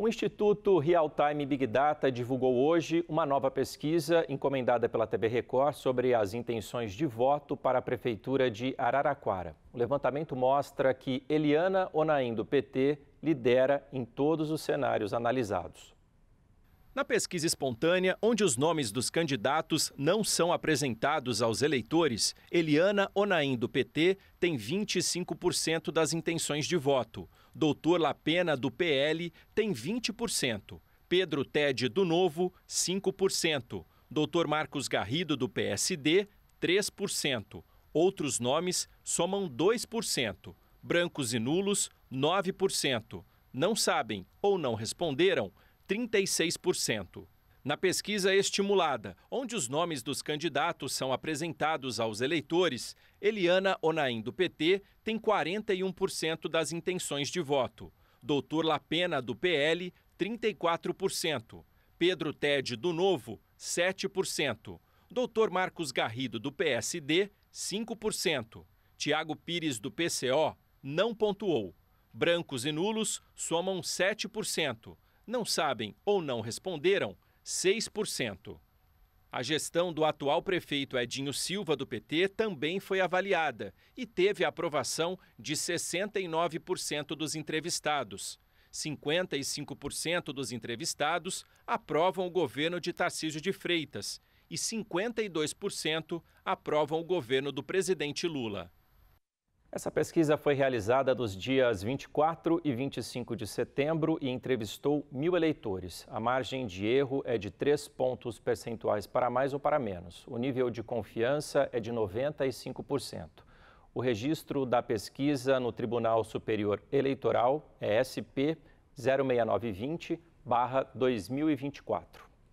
O Instituto Real Time Big Data divulgou hoje uma nova pesquisa encomendada pela TV Record sobre as intenções de voto para a Prefeitura de Araraquara. O levantamento mostra que Eliana Onaim, do PT, lidera em todos os cenários analisados. Na pesquisa espontânea, onde os nomes dos candidatos não são apresentados aos eleitores, Eliana Onaim, do PT, tem 25% das intenções de voto. Doutor Lapena, do PL, tem 20%. Pedro Ted, do Novo, 5%. Doutor Marcos Garrido, do PSD, 3%. Outros nomes somam 2%. Brancos e nulos, 9%. Não sabem ou não responderam, 36%. Na pesquisa estimulada, onde os nomes dos candidatos são apresentados aos eleitores, Eliana Onaim, do PT, tem 41% das intenções de voto. Doutor Lapena, do PL, 34%. Pedro Ted, do Novo, 7%. Doutor Marcos Garrido, do PSD, 5%. Tiago Pires, do PCO, não pontuou. Brancos e nulos somam 7% não sabem ou não responderam, 6%. A gestão do atual prefeito Edinho Silva, do PT, também foi avaliada e teve a aprovação de 69% dos entrevistados. 55% dos entrevistados aprovam o governo de Tarcísio de Freitas e 52% aprovam o governo do presidente Lula. Essa pesquisa foi realizada nos dias 24 e 25 de setembro e entrevistou mil eleitores. A margem de erro é de 3 pontos percentuais para mais ou para menos. O nível de confiança é de 95%. O registro da pesquisa no Tribunal Superior Eleitoral é SP 06920-2024.